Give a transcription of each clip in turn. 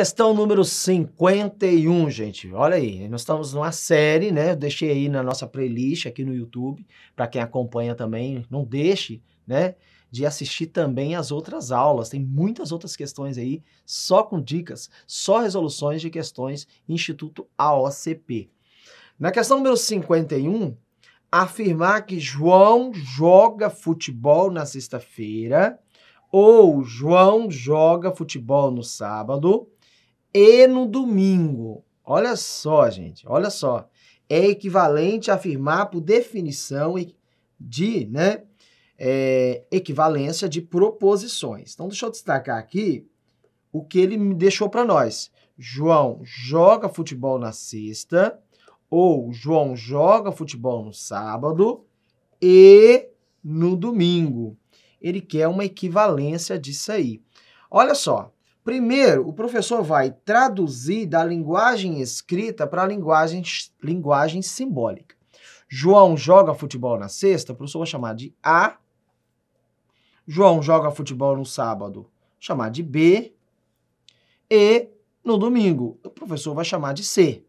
Questão número 51, gente. Olha aí, nós estamos numa série, né? Eu deixei aí na nossa playlist aqui no YouTube, para quem acompanha também, não deixe, né, de assistir também as outras aulas. Tem muitas outras questões aí, só com dicas, só resoluções de questões Instituto AOCP. Na questão número 51, afirmar que João joga futebol na sexta-feira ou João joga futebol no sábado e no domingo. Olha só, gente, olha só. É equivalente a afirmar por definição de né, é, equivalência de proposições. Então, deixa eu destacar aqui o que ele deixou para nós. João joga futebol na sexta, ou João joga futebol no sábado e no domingo. Ele quer uma equivalência disso aí. Olha só, Primeiro, o professor vai traduzir da linguagem escrita para a linguagem, linguagem simbólica. João joga futebol na sexta, o professor vai chamar de A. João joga futebol no sábado, chamar de B. E no domingo, o professor vai chamar de C.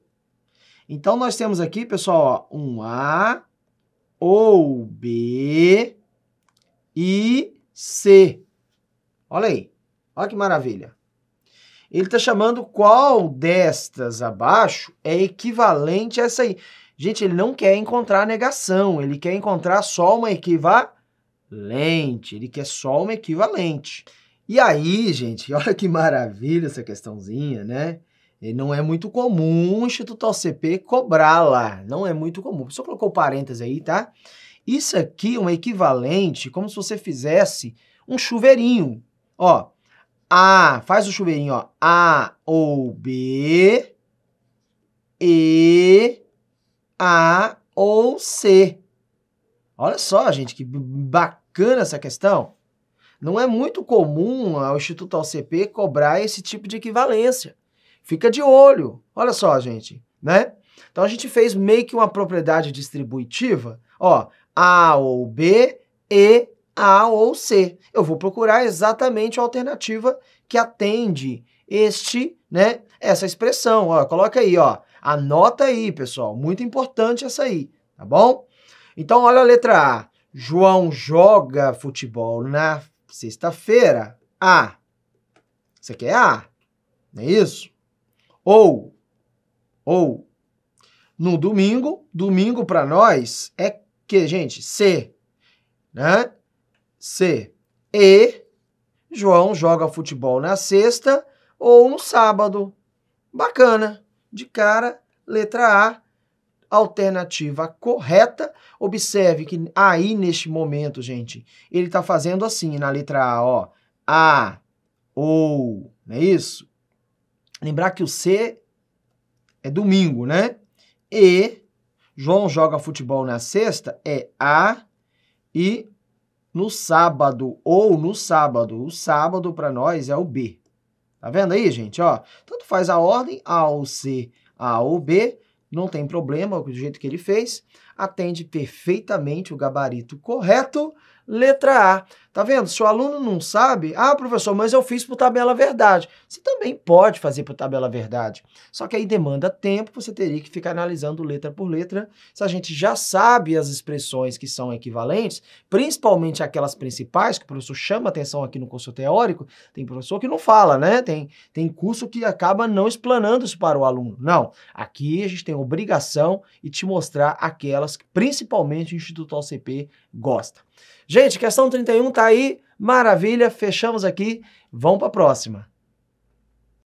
Então, nós temos aqui, pessoal, um A ou B e C. Olha aí. Olha que maravilha. Ele está chamando qual destas abaixo é equivalente a essa aí. Gente, ele não quer encontrar negação, ele quer encontrar só uma equivalente, ele quer só uma equivalente. E aí, gente, olha que maravilha essa questãozinha, né? E não é muito comum o Instituto OCP cobrá-la, não é muito comum. Só colocou parênteses aí, tá? Isso aqui é um equivalente, como se você fizesse um chuveirinho. Ó, a, faz o chuveirinho, ó. A ou B, E, A ou C. Olha só, gente, que bacana essa questão. Não é muito comum ao Instituto OCP cobrar esse tipo de equivalência. Fica de olho. Olha só, gente, né? Então a gente fez meio que uma propriedade distributiva, ó, A ou B, E, a ou C. Eu vou procurar exatamente a alternativa que atende este, né, essa expressão. Ó, coloca aí, ó. Anota aí, pessoal. Muito importante essa aí, tá bom? Então, olha a letra A. João joga futebol na sexta-feira. A. Você quer é A, não é isso? Ou, ou, no domingo, domingo para nós é que, gente? C, né? C. E João joga futebol na sexta ou no sábado. Bacana. De cara, letra A, alternativa correta. Observe que aí, neste momento, gente, ele está fazendo assim na letra A, ó. A, ou, não é isso? Lembrar que o C é domingo, né? E, João joga futebol na sexta, é A e no sábado ou no sábado. O sábado para nós é o B. Tá vendo aí, gente? Ó, tanto faz a ordem A ou C, A ou B, não tem problema do jeito que ele fez, atende perfeitamente o gabarito correto, Letra A. Tá vendo? Se o aluno não sabe, ah, professor, mas eu fiz por tabela verdade. Você também pode fazer por tabela verdade. Só que aí demanda tempo, você teria que ficar analisando letra por letra. Se a gente já sabe as expressões que são equivalentes, principalmente aquelas principais, que o professor chama atenção aqui no curso teórico, tem professor que não fala, né? Tem, tem curso que acaba não explanando isso para o aluno. Não. Aqui a gente tem obrigação e te mostrar aquelas que principalmente o Instituto OCP gosta. Gente, Gente, questão 31 tá aí. Maravilha, fechamos aqui. Vamos para a próxima.